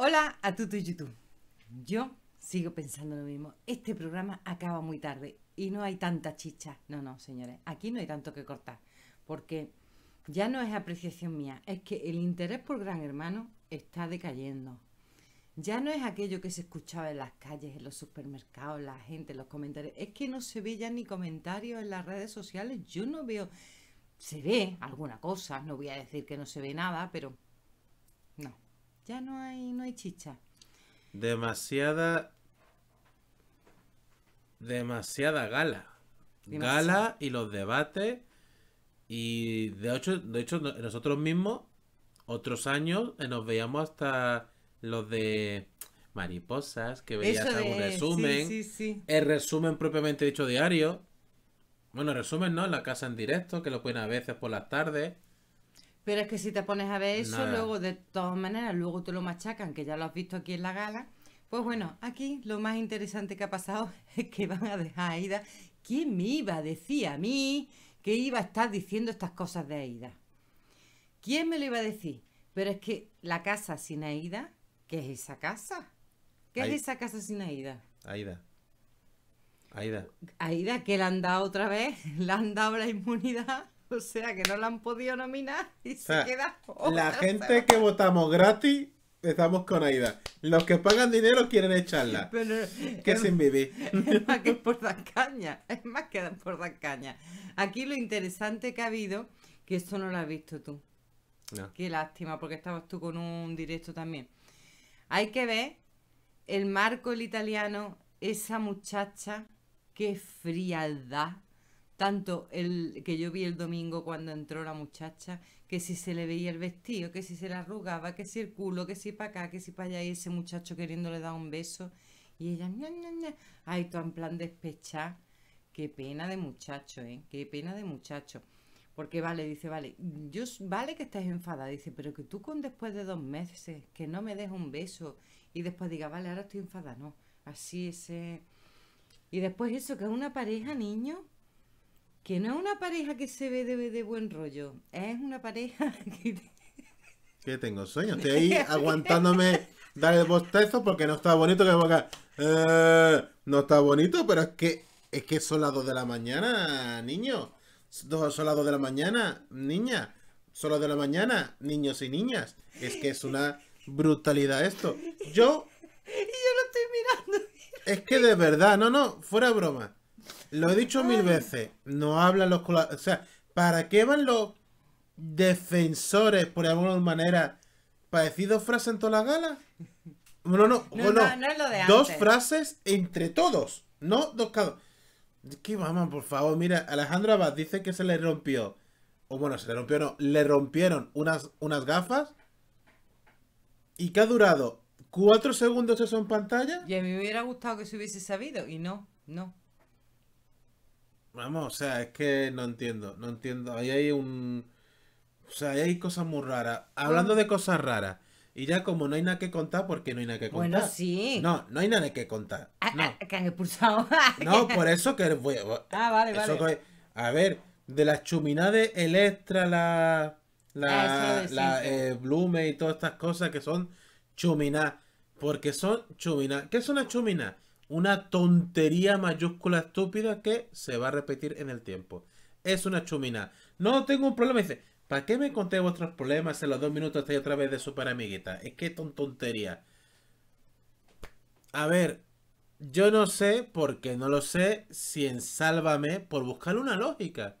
Hola a Tutu YouTube. Yo sigo pensando lo mismo. Este programa acaba muy tarde y no hay tanta chicha. No, no, señores, aquí no hay tanto que cortar. Porque ya no es apreciación mía, es que el interés por Gran Hermano está decayendo. Ya no es aquello que se escuchaba en las calles, en los supermercados, la gente, los comentarios. Es que no se ve ya ni comentarios en las redes sociales. Yo no veo. Se ve alguna cosa, no voy a decir que no se ve nada, pero ya no hay, no hay chicha. Demasiada. Demasiada gala. Gala y los debates. Y de hecho, de hecho, nosotros mismos, otros años, eh, nos veíamos hasta los de mariposas, que veías Eso algún resumen. El resumen propiamente dicho diario. Bueno, resumen, ¿no? La casa en directo, que lo pueden a veces por las tardes. Pero es que si te pones a ver eso, luego de todas maneras, luego te lo machacan, que ya lo has visto aquí en la gala. Pues bueno, aquí lo más interesante que ha pasado es que van a dejar a Aida. ¿Quién me iba a decir a mí que iba a estar diciendo estas cosas de Aida? ¿Quién me lo iba a decir? Pero es que la casa sin Aida, ¿qué es esa casa? ¿Qué es esa casa sin Aida? Aida. Aida. Aida, que le han dado otra vez, le han dado la inmunidad O sea, que no la han podido nominar y se queda. la gente que votamos gratis Estamos con Aida. Los que pagan dinero quieren echarla. que es, sin vivir. Es más que por la caña. Es más que por las caña. Aquí lo interesante que ha habido, que esto no lo has visto tú. Qué lástima, porque estabas tú con un directo también. Hay que ver el marco el italiano, esa muchacha, qué frialdad tanto el que yo vi el domingo cuando entró la muchacha, que si se le veía el vestido, que si se le arrugaba, que si el culo, que si para acá, que si para allá, y ese muchacho queriéndole dar un beso, y ella, ña, ña, ay, tú en plan despechar. Qué pena de muchacho, ¿eh? Qué pena de muchacho. Porque vale, dice, vale, yo vale que estés enfadada, dice, pero que tú con después de dos meses, que no me des un beso y después diga, vale, ahora estoy enfadada, no. Así ese... Y después eso, que es una pareja, niño, que no es una pareja que se ve de, de buen rollo, es una pareja que... Que tengo sueño, estoy ahí aguantándome dar el bostezo porque no está bonito que me a Eh, no está bonito, pero es que es que son las 2 de la mañana, niño. Son las 2 de la mañana, niña. Son las 2 de la mañana, niños y niñas. Es que es una brutalidad esto. Yo... Y yo lo estoy mirando. Es que de verdad, no, no, fuera broma. Lo he dicho mil veces. No hablan los O sea, ¿para qué van los defensores, por alguna manera, parecidos frases en todas las galas? No, no, no, Dos frases entre todos, no dos cada. Que vamos, por favor, mira, Alejandro Abad dice que se le rompió. O bueno, se le rompió, no, le rompieron unas, unas gafas. Y qué ha durado cuatro segundos eso en pantalla. Y a mí me hubiera gustado que se hubiese sabido, y no, no. Vamos, o sea, es que no entiendo, no entiendo. Ahí hay un... O sea, ahí hay cosas muy raras. Hablando mm. de cosas raras. Y ya como no hay nada que contar, porque no hay nada que contar. Bueno, sí. No, no hay nada que contar. Ah, ah, no. Ah, que han expulsado. no, por eso que voy, Ah, vale, vale. a ver, de las chuminadas de Electra, la, la, la eh, Blume y todas estas cosas que son chuminadas. Porque son chuminadas. ¿Qué son una chuminadas? Una tontería mayúscula estúpida que se va a repetir en el tiempo. Es una chumina. No tengo un problema. Dice, ¿para qué me conté vuestros problemas en los dos minutos estoy otra vez de super amiguita? Es que ton tontería. A ver, yo no sé, porque no lo sé, si en Sálvame, por buscar una lógica,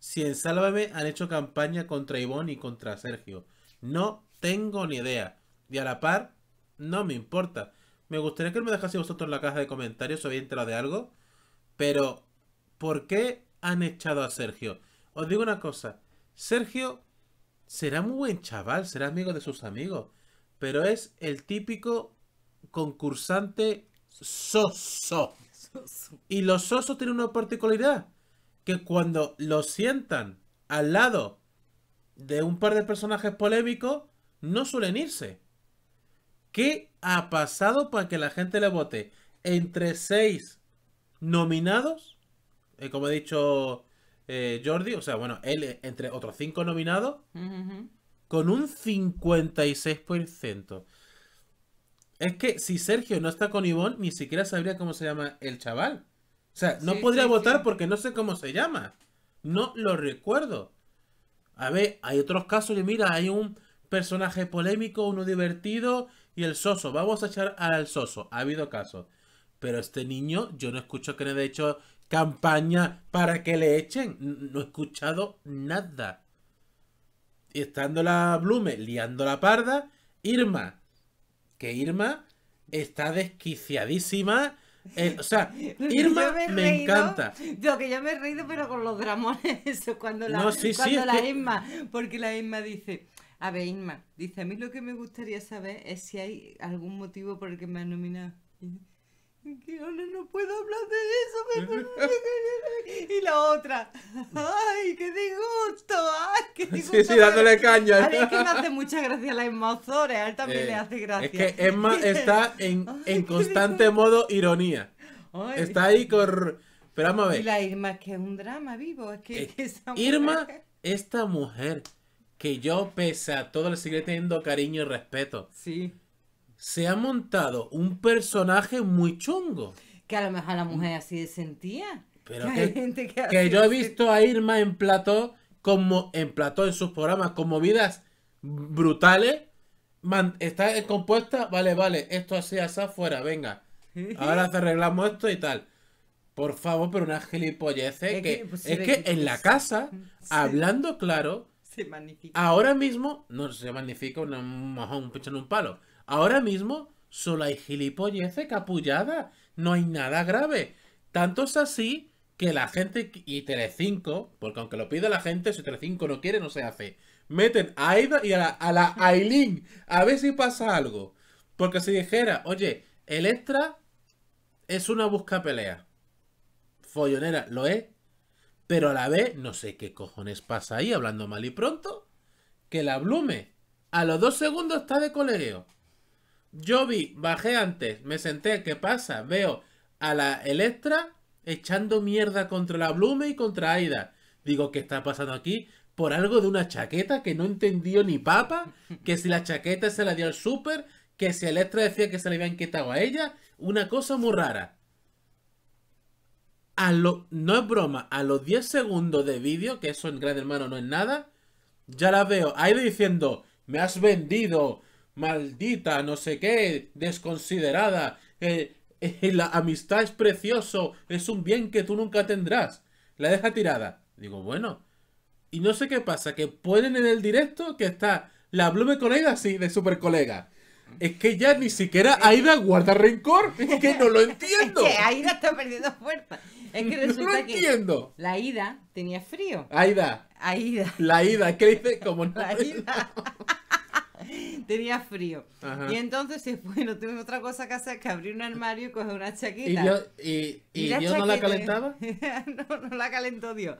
si en Sálvame han hecho campaña contra Ivonne y contra Sergio. No tengo ni idea. Y a la par, no me importa. Me gustaría que me dejaseis vosotros en la caja de comentarios o habéis enterado de algo. Pero, ¿por qué han echado a Sergio? Os digo una cosa. Sergio será muy buen chaval, será amigo de sus amigos. Pero es el típico concursante soso. Y los sosos tienen una particularidad. Que cuando lo sientan al lado de un par de personajes polémicos, no suelen irse. ¿Qué ha pasado para que la gente le vote? Entre seis nominados, eh, como ha dicho eh, Jordi, o sea, bueno, él eh, entre otros cinco nominados, con un 56%. Es que si Sergio no está con Ivonne, ni siquiera sabría cómo se llama el chaval. O sea, no podría votar porque no sé cómo se llama. No lo recuerdo. A ver, hay otros casos y mira, hay un personaje polémico, uno divertido, y el soso. Vamos a echar al soso. Ha habido casos. Pero este niño, yo no escucho que le de hecho campaña para que le echen. No he escuchado nada. Y estando la Blume liando la parda, Irma. Que Irma está desquiciadísima. Eh, o sea, Irma me, encanta. Yo que ya me he reído, pero con los dramones, eso, cuando la, no, la porque la Irma dice, a ver, Inma, dice, a mí lo que me gustaría saber es si hay algún motivo por el que me han nominado. Que ahora no puedo hablar de eso. y la otra. ¡Ay, qué disgusto! ¡Ay, qué disgusto! Sí, sí, dándole caña. A él es que me hace mucha gracia la Emma Ozores. A él también le eh, hace gracia. Es que Emma está en, en constante modo ironía. está ahí con... Pero vamos a ver. Y la Irma que es un drama vivo. Es que, que eh, esa Irma, esta mujer que yo, pese a todo, le sigue teniendo cariño y respeto. Sí. Se ha montado un personaje muy chungo. Que a lo mejor la mujer así sentía. Pero que, hay gente que, que yo he visto a Irma en plató, como en plató en sus programas, con movidas brutales. está compuesta, vale, vale, esto así, así, afuera, venga. Ahora te arreglamos esto y tal. Por favor, pero una ángel que, ¿eh? es que pues, en la casa, hablando claro, Ahora mismo, no se magnifica un un en un palo. Ahora mismo solo hay gilipolleces, capullada. No hay nada grave. Tanto es así que la gente y 3-5, porque aunque lo pida la gente, si Telecinco no quiere, no se hace. Meten a Aida y a la, a la Aileen a ver si pasa algo. Porque si dijera, oye, Electra es una busca pelea. Follonera, lo es pero a la vez, no sé qué cojones pasa ahí, hablando mal y pronto, que la Blume a los dos segundos está de colereo. Yo vi, bajé antes, me senté, ¿qué pasa? Veo a la Electra echando mierda contra la Blume y contra Aida. Digo, ¿qué está pasando aquí? Por algo de una chaqueta que no entendió ni papa, que si la chaqueta se la dio al súper, que si Electra decía que se le había inquietado a ella, una cosa muy rara no es broma, a los 10 segundos de vídeo, que eso en Gran Hermano no es nada, ya la veo ahí diciendo, me has vendido, maldita, no sé qué, desconsiderada, eh, eh, la amistad es precioso, es un bien que tú nunca tendrás. La deja tirada. Digo, bueno. Y no sé qué pasa, que ponen en el directo que está la Blume Colega así, de super colega es que ya ni siquiera Aida guarda rencor. Es que no lo entiendo. es que Aida está perdiendo fuerza. Es que resulta no lo entiendo. la Aida tenía frío. Aida. Aida. La Aida. ¿Qué dice? Como La Aida tenía frío. Y entonces, bueno, no otra cosa que hacer que abrir un armario y coger una chaqueta. ¿Y, Dios, no la calentaba? no, no la calentó Dios.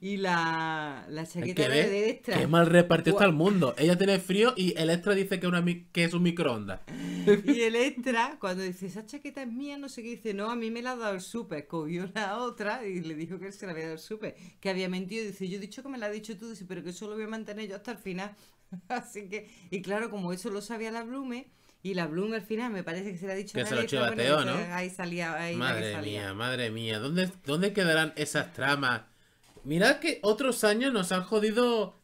Y la, la chaqueta de Extra... Qué mal repartió está el mundo. Ella tiene frío y Extra dice que, es un microondas. y Extra, cuando dice, esa chaqueta es mía, no sé qué, dice, no, a mí me la ha dado el súper. Cogió la otra y le dijo que él se la había dado el súper, que había mentido. Dice, yo he dicho que me la ha dicho tú, dice, pero que eso lo voy a mantener yo hasta el final. Así que, y claro, como eso lo sabía la Blume, y la Blume al final me parece que se le ha dicho que se ¿no? Ahí salía, Madre mía, madre mía, ¿dónde, quedarán esas tramas? Mirad que otros años nos han jodido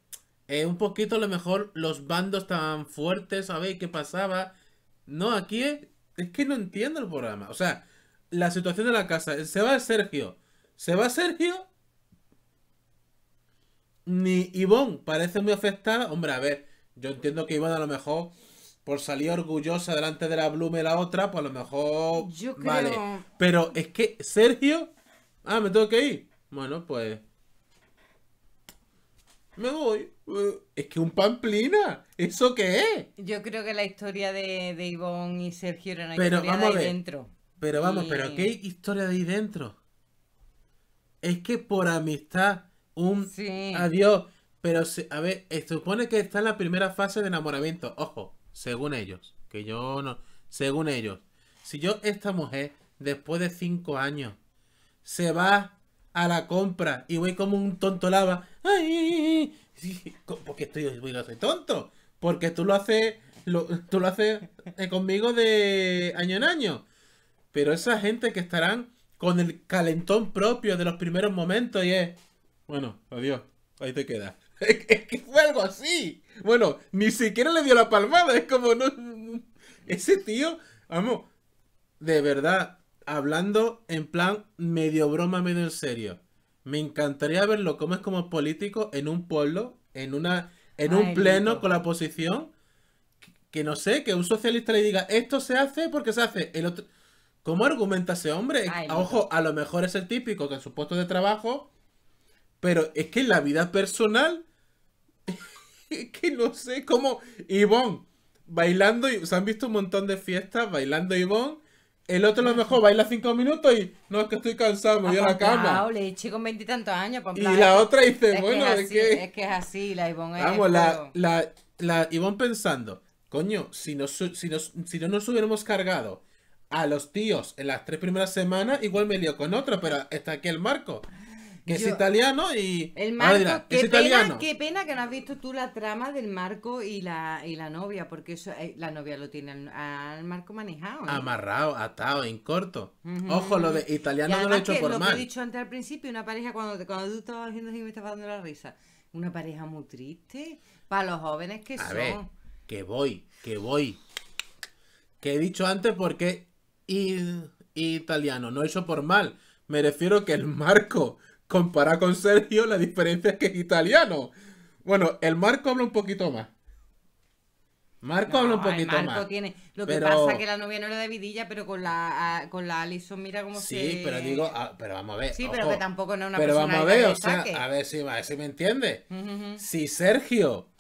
eh, un poquito a lo mejor los bandos tan fuertes, ¿sabéis qué pasaba? No, aquí es, es, que no entiendo el programa. O sea, la situación de la casa. Se va Sergio. Se va Sergio ni Ivonne parece muy afectada. Hombre, a ver, yo entiendo que Ivonne a lo mejor por salir orgullosa delante de la Blume la otra, pues a lo mejor. Yo creo... Vale. Pero es que Sergio. Ah, me tengo que ir. Bueno, pues. Me voy. Eh, es que un pamplina. ¿Eso qué es? Yo creo que la historia de, de Ivonne y Sergio era una pero historia vamos de ahí dentro. Pero vamos, pero ¿qué historia de ahí dentro? Es que por amistad un adiós. Pero, a ver, eh, se supone que está en la primera fase de enamoramiento. Ojo, según ellos. Que yo no. Según ellos. Si yo, esta mujer, después de cinco años, se va a la compra y voy como un tonto lava. ¡Ay! Porque estoy, voy a ser tonto. Porque tú lo haces. tú lo haces eh, conmigo de año en año. Pero esa gente que estarán con el calentón propio de los primeros momentos y es bueno, adiós, ahí te queda. Fue algo así. Bueno, ni siquiera le dio la palmada, es como no... Ese tío, vamos, de verdad, hablando en plan medio broma, medio en serio. Me encantaría verlo cómo es como político en un pueblo, en una en un pleno con la oposición, que, no sé, que un socialista le diga, esto se hace porque se hace. El otro... ¿Cómo argumenta ese hombre? Ojo, a lo mejor es el típico que en su puesto de trabajo pero es que en la vida personal, es que no sé cómo. Ivonne, bailando, se han visto un montón de fiestas bailando Ivonne. El otro a lo mejor baila cinco minutos y no es que estoy cansado, me voy a la cama. años. Y la otra dice, bueno, es que es así, la Ivonne es. Vamos, la, la, pensando, coño, si, si, no si no nos hubiéramos cargado a los tíos en las tres primeras semanas, igual me lío con otra, pero está aquí el marco que es italiano y... El marco, qué, pena, qué pena que no has visto tú la trama del marco y la, la novia, porque eso eh, la novia lo tiene al, marco manejado. ¿eh? Amarrado, atado, en corto. Ojo, lo de italiano no lo he hecho por lo mal. Lo que he dicho antes al principio, una pareja cuando, tú estabas haciendo así me estaba dando la risa. Una pareja muy triste para los jóvenes que A son. Ver, que voy, que voy. Que he dicho antes porque... Y, italiano, no he hecho por mal. Me refiero que el marco Compara con Sergio, la diferencia es que es italiano. Bueno, el Marco habla un poquito más. Marco habla un poquito más. Lo que pasa es que la novia no era de Vidilla, pero con la, con la Alison, mira cómo si se. Sí, pero digo, ah, pero vamos a ver. Sí, pero que tampoco no es una Pero vamos a ver, o sea, a ver si, me entiende. Si Sergio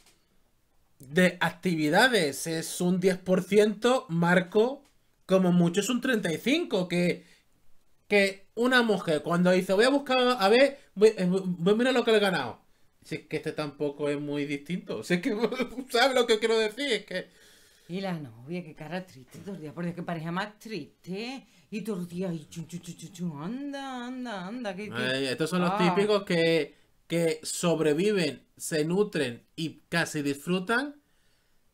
de actividades es un 10%, Marco como mucho es un 35%, que que una mujer cuando dice voy a buscar, a ver, eh, voy, a mirar lo que le he ganado. Si es que este tampoco es muy distinto. Si es que, ¿sabes lo que quiero decir? Es que... Y la novia, qué cara triste, todos los días, porque es que pareja más triste. Y días y chun, chun, chun, chun, anda, anda, anda. Que, estos son los ah. típicos que, que sobreviven, se nutren y casi disfrutan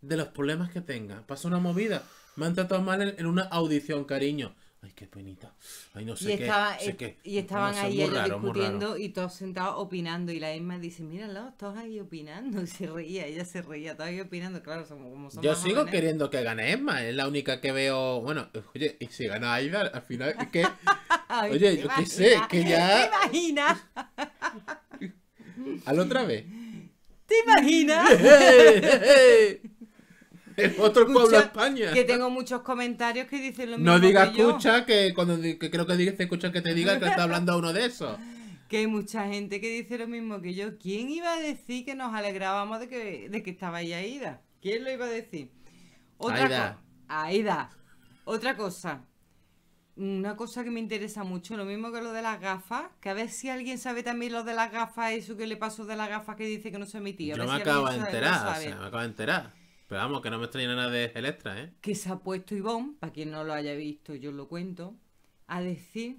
de los problemas que tengan. pasa una movida. Me han tratado mal en una audición, cariño qué penita. Ay, no sé y, qué, y estaban ahí ellos discutiendo y todos sentados opinando. Y la Emma dice, míralo, todos ahí opinando. Y se reía, ella se reía, todos opinando. Claro, somos como Yo sigo queriendo que gane Emma. Es la única que veo. Bueno, oye, y si gana Aida, al final es que. oye, yo qué sé, que ya. ¿Te imaginas? la otra vez? ¿Te imaginas? otro pueblo de España. Que tengo muchos comentarios que dicen lo mismo. No digas escucha, que cuando que creo que te escucha que te diga que está hablando uno de esos. Que hay mucha gente que dice lo mismo que yo. ¿Quién iba a decir que nos alegrábamos de que, de estaba ahí Aida? ¿Quién lo iba a decir? Otra Aida. Aida. Otra cosa. Una cosa que me interesa mucho, lo mismo que lo de las gafas, que a ver si alguien sabe también lo de las gafas, eso que le pasó de las gafas que dice que no se emitía. Yo me, acabo de enterar, o me acabo de enterar, pero vamos, que no me extraña nada de Electra, ¿eh? Que se ha puesto Ivonne, para quien no lo haya visto, yo lo cuento, a decir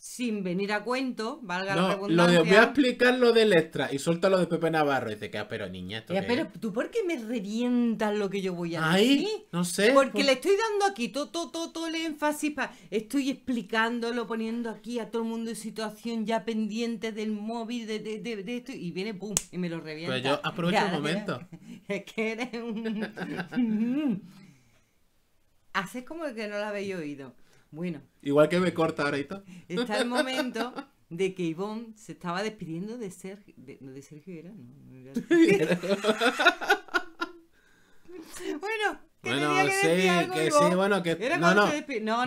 sin venir a cuento, valga la redundancia. Lo voy a explicar lo del extra y suelta lo de Pepe Navarro. Y dice, que, pero niña, esto ya, Pero tú, ¿por qué me revientas lo que yo voy a Ay, decir? No sé. Porque le estoy dando aquí todo, todo, todo, todo el énfasis. para Estoy explicándolo, poniendo aquí a todo el mundo en situación ya pendiente del móvil, de, esto. Y viene, pum, y me lo revienta. Pero pues yo aprovecho el momento. Es que eres un. Mm. Haces como que no lo habéis oído. Bueno. Igual que me corta ahorita. Está el momento de que Ivonne se estaba despidiendo de Sergio. De, de Sergio era, bueno, que bueno, que sí, que sí, bueno, que no, no,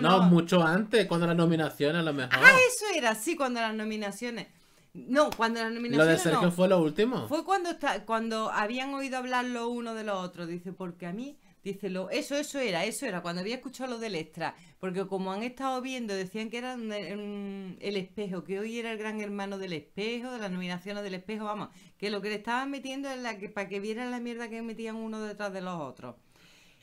no, no, mucho antes, cuando las nominaciones a lo mejor. Ah, eso era, sí, cuando las nominaciones. No, cuando las nominaciones. Lo de Sergio fue lo último. Fue cuando está, cuando habían oído hablar lo uno de los otros dice, porque a mí Dícelo, eso, eso era, eso era, cuando había escuchado lo del extra, porque como han estado viendo, decían que era el, espejo, que hoy era el gran hermano del espejo, de las nominaciones del espejo, vamos, que lo que le estaban metiendo es la para que vieran la mierda que metían uno detrás de los otros.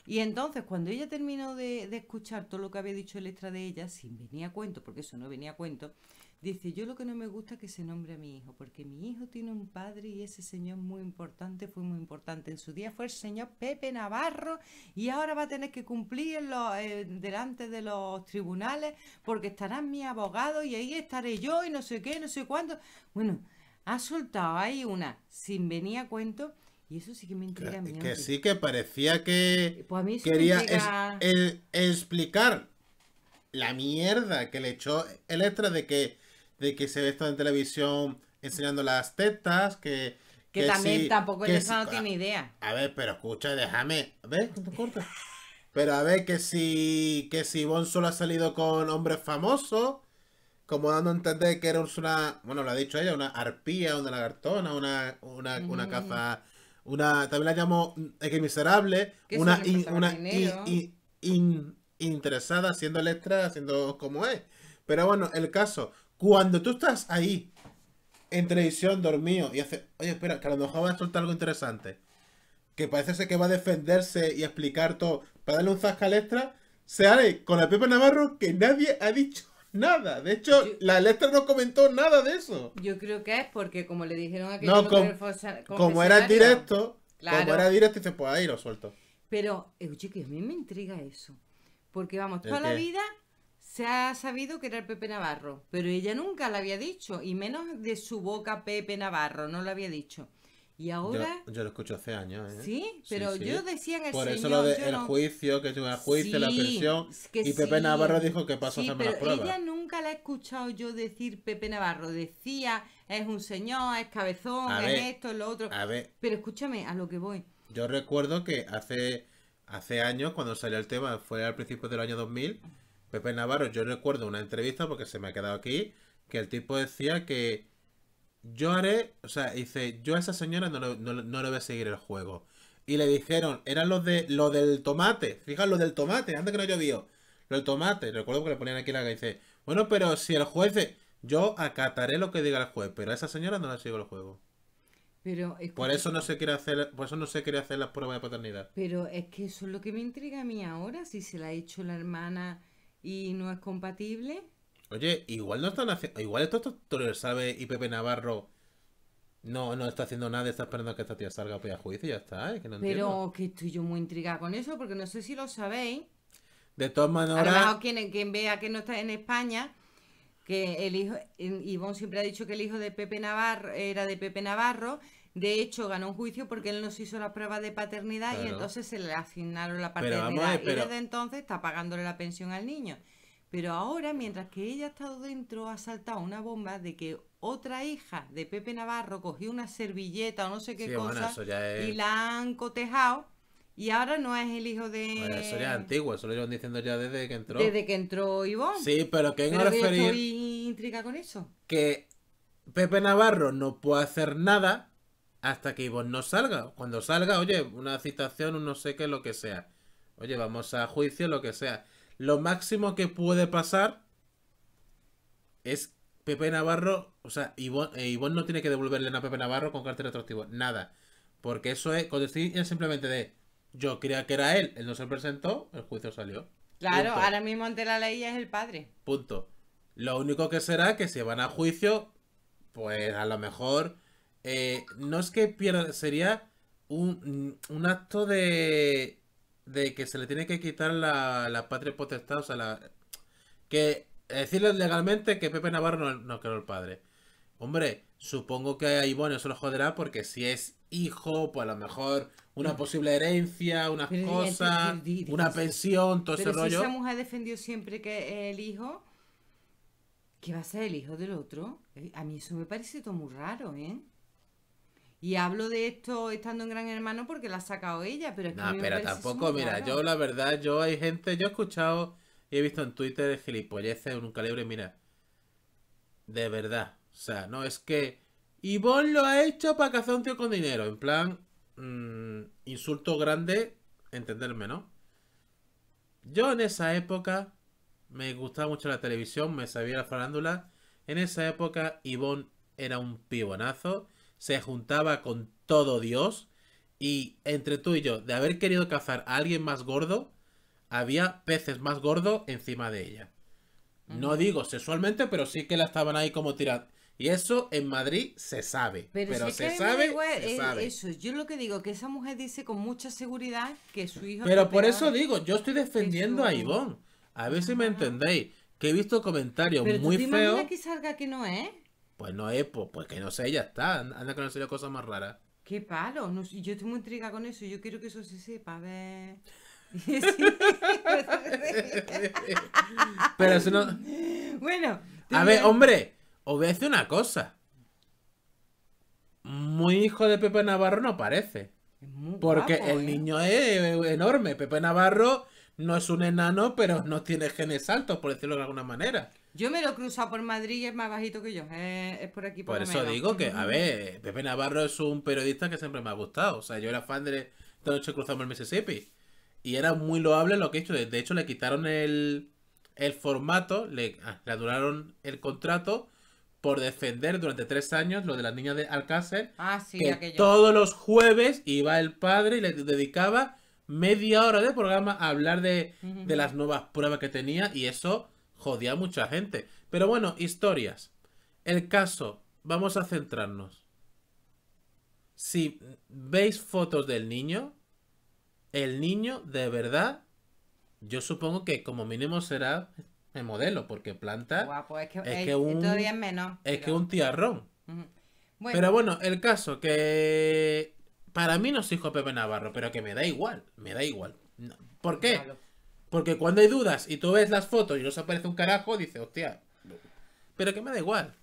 Y entonces, cuando ella terminó de, de escuchar todo lo que había dicho el extra de ella, sin venía a cuento, porque eso no venía a cuento, Dice, yo lo que no me gusta es que se nombre a mi hijo, porque mi hijo tiene un padre y ese señor muy importante fue muy importante. En su día fue el señor Pepe Navarro y ahora va a tener que cumplir eh, delante de los tribunales porque estarán mi abogado y ahí estaré yo y no sé qué, no sé cuándo. Bueno, ha soltado ahí una sin venir cuento. Y eso sí que me intriga mí que sí que parecía que eh, pues quería explicar la mierda que le echó el extra de que de que se ve esto en televisión enseñando las tetas, que... Que, también tampoco no tiene idea. A ver, pero escucha, déjame... A ver, Pero a ver, que si, que si Bon solo ha salido con hombres famosos, como dando a entender que era una, bueno, lo ha dicho ella, una arpía, una lagartona, una, una, una mm. caza, una, también la llamo, es que miserable, una, una interesada, siendo letra, Haciendo como es. Pero bueno, el caso, cuando tú estás ahí, en televisión, dormido, y hace, oye, espera, que a lo mejor va a soltar algo interesante. Que parece ser que va a defenderse y explicar todo, para darle un zasca extra, se sale con la Pepa Navarro que nadie ha dicho nada. De hecho, la Electra no comentó nada de eso. Yo creo que es porque como le dijeron a que no, como era directo, como era directo, se pues ir lo suelto. Pero, oye, que a mí me intriga eso. Porque vamos, toda la vida se ha sabido que era el Pepe Navarro, pero ella nunca lo había dicho, y menos de su boca Pepe Navarro, no lo había dicho. Y ahora. Yo, lo escucho hace años, ¿eh? Sí, pero yo decía en el Por eso lo del juicio, que es el juicio, sí, la presión. y Pepe Navarro dijo que pasó a hacerme pero las pruebas. Ella nunca la he escuchado yo decir Pepe Navarro. Decía, es un señor, es cabezón, es esto, es lo otro. A ver. Pero escúchame a lo que voy. Yo recuerdo que hace, hace años, cuando salió el tema, fue al principio del año 2000 Pepe Navarro, yo recuerdo una entrevista porque se me ha quedado aquí, que el tipo decía que yo haré, o sea, dice, yo a esa señora no, no, le voy a seguir el juego. Y le dijeron, eran los de lo del tomate, fíjate, lo del tomate, antes que no llovió, lo del tomate, recuerdo que le ponían aquí la que dice, bueno, pero si el juez yo acataré lo que diga el juez, pero a esa señora no le sigo el juego. Pero por eso no se quiere hacer, por eso no se quiere hacer las pruebas de paternidad. Pero es que eso es lo que me intriga a mí ahora, si se la ha hecho la hermana y no es compatible. Oye, igual no están haciendo. Igual estos doctores sabe y Pepe Navarro no, no está haciendo nada, está esperando a que esta tía salga a juicio y ya está, Pero que estoy yo muy intrigada con eso, porque no sé si lo sabéis. De todas maneras. A lo quien, vea que no está en España, que el hijo. Ivonne siempre ha dicho que el hijo de Pepe Navarro era de Pepe Navarro de hecho, ganó un juicio porque él nos hizo las pruebas de paternidad y entonces se le asignaron la paternidad. Pero, Y desde entonces está pagándole la pensión al niño. Pero ahora, mientras que ella ha estado dentro, ha saltado una bomba de que otra hija de Pepe Navarro cogió una servilleta o no sé qué cosa y la han cotejado. Y ahora no es el hijo de. Bueno, eso ya es antiguo, eso lo iban diciendo ya desde que entró. Desde que entró Ivonne. Sí, pero qué en intriga con eso. Que Pepe Navarro no puede hacer nada hasta que Ivonne no salga. Cuando salga, oye, una citación, un no sé qué, lo que sea. Oye, vamos a juicio, lo que sea. Lo máximo que puede pasar es Pepe Navarro, o sea, Ivonne, eh, no tiene que devolverle nada a Pepe Navarro con carácter atractivo, nada. Porque eso es, cuando simplemente de, yo creía que era él, él no se presentó, el juicio salió. Claro, ahora mismo ante la ley es el padre. Punto. Lo único que será que si van a juicio, pues a lo mejor eh, no es que pierda, sería un, un acto de, de, que se le tiene que quitar la, la patria potestad, o la, que decirle legalmente que Pepe Navarro no, no creó el padre. Hombre, supongo que a Ivonne eso lo joderá porque si es hijo, pues a lo mejor una posible herencia, unas eh, cosas, una pensión, todo pero ese rollo. Esa mujer defendió siempre que el hijo, que va a ser el hijo del otro. Eh, a mí eso me parece todo muy raro, ¿eh? Y hablo de esto estando en Gran Hermano porque la ha sacado ella, pero es que... No, pero tampoco, mira, yo la verdad, yo hay gente, yo he escuchado y he visto en Twitter gilipolleces en un calibre, mira, de verdad, o sea, no es que... Ivonne lo ha hecho para cazar un tío con dinero, en plan, mm, insulto grande, entenderme, ¿no? Yo en esa época me gustaba mucho la televisión, me sabía la farándula, en esa época Ivonne era un pibonazo se juntaba con todo Dios. Y entre tú y yo, de haber querido cazar a alguien más gordo, había peces más gordos encima de ella. No digo sexualmente, pero sí que la estaban ahí como tirando. Y eso en Madrid se sabe. Pero, se, eh, sabe, Eso, yo lo que digo, que esa mujer dice con mucha seguridad que su hijo. Pero por eso digo, yo estoy defendiendo a Ivonne. A ver si me entendéis. Que he visto comentarios muy feos. que salga que no es? ¿eh? Pues no es, pues, pues, que no sé, ya está. Anda que no cosas más raras. Qué palo. yo estoy muy intrigada con eso. Yo quiero que eso se sepa. A ver. Pero eso no. Bueno. A ver, hombre, os voy una cosa. Muy hijo de Pepe Navarro no parece. Porque el ¿eh? niño es enorme. Pepe Navarro no es un enano, pero no tiene genes altos, por decirlo de alguna manera. Yo me lo he cruzado por Madrid y es más bajito que yo. Eh, es por aquí, por Por eso digo que, a ver, Pepe Navarro es un periodista que siempre me ha gustado. O sea, yo era fan de esta noche cruzamos el Mississippi. Y era muy loable lo que he hecho. De hecho, le quitaron el, el formato, le, ah, le el contrato por defender durante tres años lo de las niñas de Alcácer. Ah, sí, que Todos los jueves iba el padre y le dedicaba media hora de programa a hablar de, las nuevas pruebas que tenía y eso jodía a mucha gente. Pero bueno, historias. El caso, vamos a centrarnos. Si veis fotos del niño, el niño de verdad, yo supongo que como mínimo será el modelo, porque planta Guapo, es que, un, es menos. Es que un tiarrón. Pero bueno, el caso que para mí no soy Jope Pepe Navarro, pero que me da igual, me da igual. ¿Por qué? Porque cuando hay dudas y tú ves las fotos y no se aparece un carajo, dices, hostia, pero que me da igual.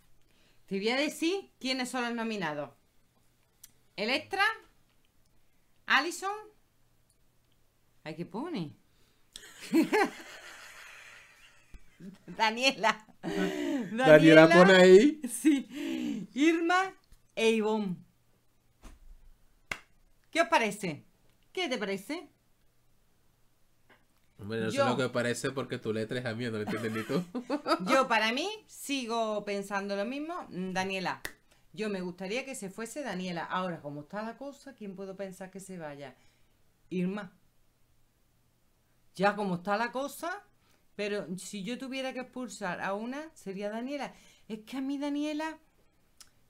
Te voy a decir quiénes son los nominados. Electra, Alison Hay que pone? Daniela. Daniela. pone ahí. Sí. Irma e Ivonne. ¿Qué os parece? ¿Qué te parece? Hombre, no sé lo que parece porque tu letra es a mí, no lo entiendes ni tú. yo, para mí, sigo pensando lo mismo. Mm, Daniela, yo me gustaría que se fuese Daniela. Ahora, como está la cosa, ¿quién puedo pensar que se vaya? Irma. Ya como está la cosa, pero si yo tuviera que expulsar a una, sería Daniela. Es que a mí Daniela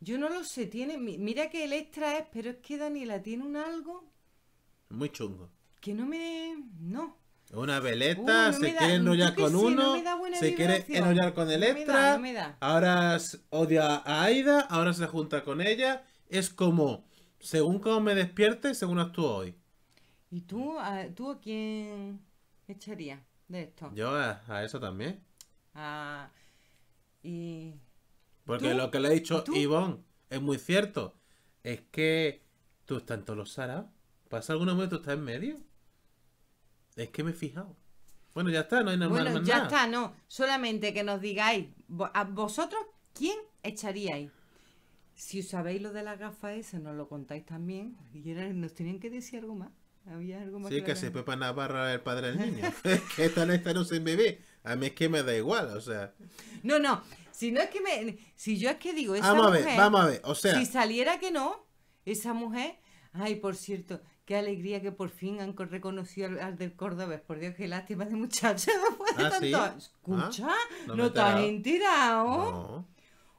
yo no lo sé, tiene. Mira que extra es, pero es que Daniela tiene un algo. Muy chungo. Que no me. No. Una veleta, uh, se quiere enrollar con uno, se quiere enrollar con Electra, ahora odia a Aida, ahora se junta con ella. Es como, según cómo me despierte, según actúo hoy. ¿Y tú a, tú a quién echarías de esto? Yo a, eso también. a ah, y porque lo que le ha dicho es muy cierto. Es que tú estás en todos los ¿Pasa algún momento estás en medio? Es que me he fijado. Bueno, ya está, no hay nada bueno, ya está, no. Solamente que nos digáis, a vosotros, ¿quién echaríais? Si sabéis lo de la gafas ese, nos lo contáis también. Y nos tenían que decir algo más. Había algo sí, que, se se para Navarra el padre del niño. esta no, está no bebé. A mí es que me da igual, o sea. No, no. Si no es que me. Si yo es que digo. Esa vamos a ver, vamos a ver. O sea. Si saliera que no, esa mujer. Ay, por cierto, qué alegría que por fin han reconocido al, del Córdoba. Por Dios, qué lástima de muchacho después de ah, tanto. Escucha, ah, no, te han enterado.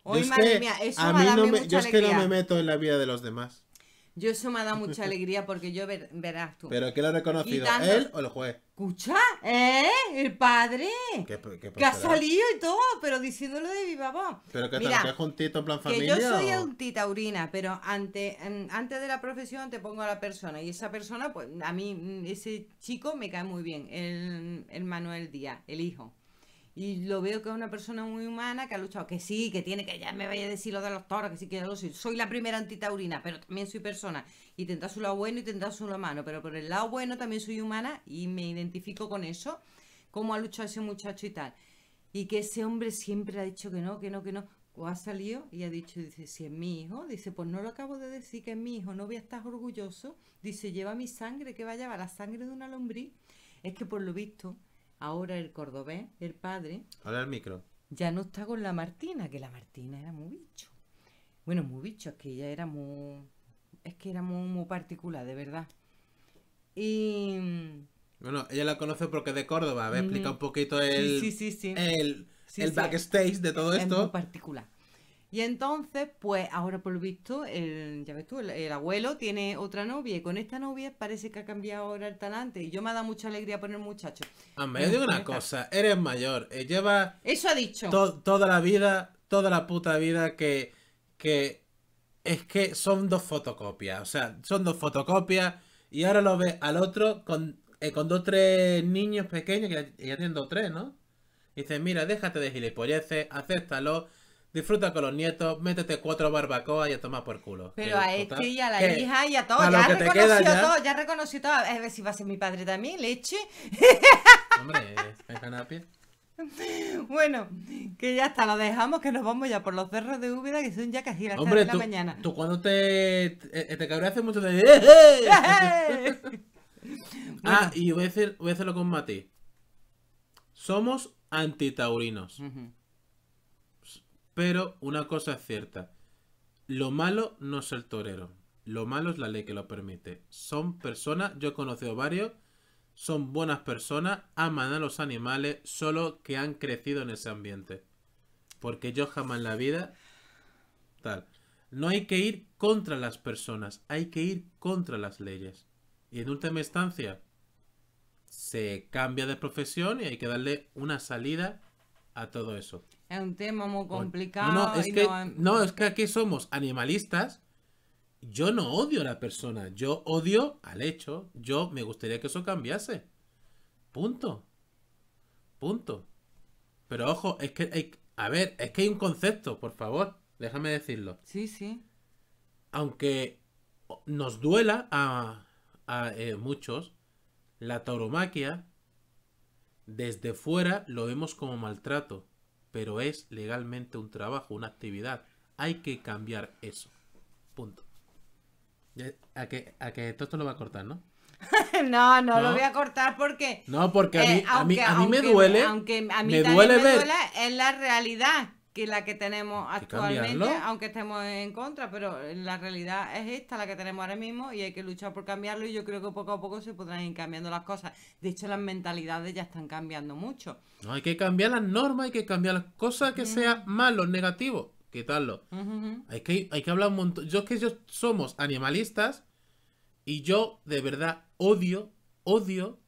Hoy, madre mía, eso a mí no Yo es que no me meto en la vida de los demás. Yo eso me ha dado mucha alegría porque yo verás tú. ¿Pero qué lo ha reconocido? ¿Él o el juez? Escucha, ¿eh? El padre. ¿Qué, que ha salido y todo, pero diciéndolo de viva voz. ¿Pero que, Mira, que es tito en plan familia? Que yo soy un Titaurina, pero ante, antes de la profesión te pongo a la persona. Y esa persona, pues a mí, mm, ese chico me cae muy bien, el Manuel Díaz, el hijo. Y lo veo que es una persona muy humana que ha luchado, que sí, que tiene, que ya me vaya a decir lo de los toros, que sí, que lo soy. Soy la primera antitaurina, pero también soy persona. Y tendrá su lado bueno y tendrá su lado malo. Pero por el lado bueno también soy humana y me identifico con eso, cómo ha luchado ese muchacho y tal. Y que ese hombre siempre ha dicho que no, que no, que no. O ha salido y ha dicho, dice, si es mi hijo, dice, pues no lo acabo de decir que es mi hijo, no voy a estar orgulloso. Dice, lleva mi sangre, que va la sangre de una lombriz. Es que por lo visto Ahora el cordobés, el padre. Ahora el micro. Ya no está con la Martina, que la Martina era muy bicho. Bueno, muy bicho, es que ella era muy. Es que era muy, muy particular, de verdad. Y. Bueno, ella la conoce porque es de Córdoba. A ver, explica un poquito el. Sí, sí, sí. El, backstage de todo esto. Es muy particular. Y entonces, pues ahora por lo visto, el, ya ves tú, el, abuelo tiene otra novia y con esta novia parece que ha cambiado ahora el talante. Y yo me ha dado mucha alegría poner muchacho. Ah, hombre, yo digo una pues, cosa, eres mayor, eh, lleva... Eso ha dicho. toda la vida, toda la puta vida que, Es que son dos fotocopias, o sea, son dos fotocopias y ahora lo ves al otro con, eh, con dos tres niños pequeños, que ya, tienen dos tres, ¿no? Y dices, mira, déjate de gilipolleces, acéptalo disfruta con los nietos, métete cuatro barbacoas y a tomar por culo. Pero eh, a este y a la hija y a todo, ya reconoció todo, ya reconoció todo. A ver si va a ser mi padre también, leche. Hombre, es eh, canapé. Bueno, que ya está, lo dejamos, que nos vamos ya por los cerros de Úbeda, que son ya casi las 3 de la mañana. Tú cuando te, eh, te, te hace mucho de... Ah, y voy a, voy a hacerlo con Mati. Somos antitaurinos. taurinos pero una cosa es cierta. Lo malo no es el torero. Lo malo es la ley que lo permite. Son personas, yo he conocido varios, son buenas personas, aman a los animales, solo que han crecido en ese ambiente. Porque yo jamás en la vida... Tal. No hay que ir contra las personas, hay que ir contra las leyes. Y en última instancia, se cambia de profesión y hay que darle una salida a todo eso. Es un tema muy complicado. No, es, que, no, es que aquí somos animalistas. Yo no odio a la persona, yo odio al hecho. Yo me gustaría que eso cambiase. Punto. Punto. Pero ojo, es que hay, a ver, es que hay un concepto, por favor, déjame decirlo. Sí, sí. Aunque nos duela a, a eh, muchos, la tauromaquia desde fuera lo vemos como maltrato pero es legalmente un trabajo, una actividad. Hay que cambiar eso. Punto. A que, a que esto lo va a cortar, ¿no? no, no, lo voy a cortar porque. No, porque a mí, eh, me duele. Aunque a mí me duele me ver. es la realidad que la que tenemos actualmente, aunque estemos en contra, pero la realidad es esta, la que tenemos ahora mismo, y hay que luchar por cambiarlo, y yo creo que poco a poco se podrán ir cambiando las cosas. De hecho, las mentalidades ya están cambiando mucho. No, hay que cambiar las normas, hay que cambiar las cosas que sea malo, sean malos, negativos, quitarlo. hay, que, hay que hablar un montón. Yo es que yo somos animalistas, y yo de verdad odio, odio,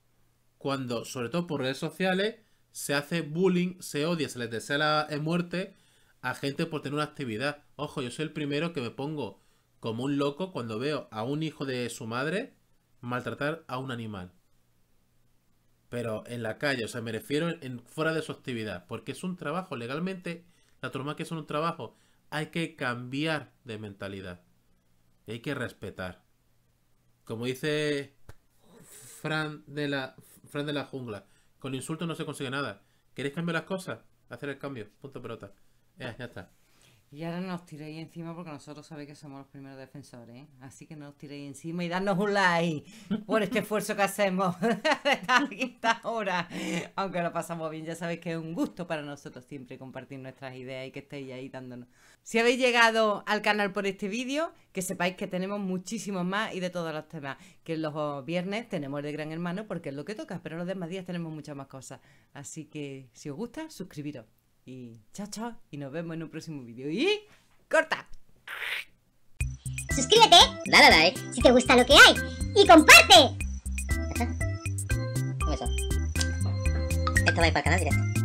cuando, sobre todo por redes sociales, se hace bullying, se odia, se les desea la eh, muerte a gente por tener una actividad. Ojo, yo soy el primero que me pongo como un loco cuando veo a un hijo de su madre maltratar a un animal. Pero en la calle, o sea, me refiero en, fuera de su actividad, porque es un trabajo. Legalmente, la turma que es un trabajo. Hay que cambiar de mentalidad. hay que respetar. Como dice Fran de la, Fran de la jungla, con insultos no se consigue nada. ¿Queréis cambiar las cosas? Hacer el cambio. Punto pelota. Ya, está. Y ahora no os tiréis encima porque nosotros sabéis que somos los primeros defensores, ¿eh? así que no os tiréis encima y darnos un like por este esfuerzo que hacemos de esta hora. Aunque lo pasamos bien, ya sabéis que es un gusto para nosotros siempre compartir nuestras ideas y que estéis ahí dándonos. Si habéis llegado al canal por este vídeo, que sepáis que tenemos muchísimos más y de todos los temas. Que los viernes tenemos el de Gran Hermano porque es lo que toca, pero los demás días tenemos muchas más cosas. Así que si os gusta, suscribiros. Y chao, chao. Y nos vemos en un próximo vídeo. Y corta. Suscríbete, dale like si te gusta lo que hay y comparte. eso? Esto va a ir para el canal directo.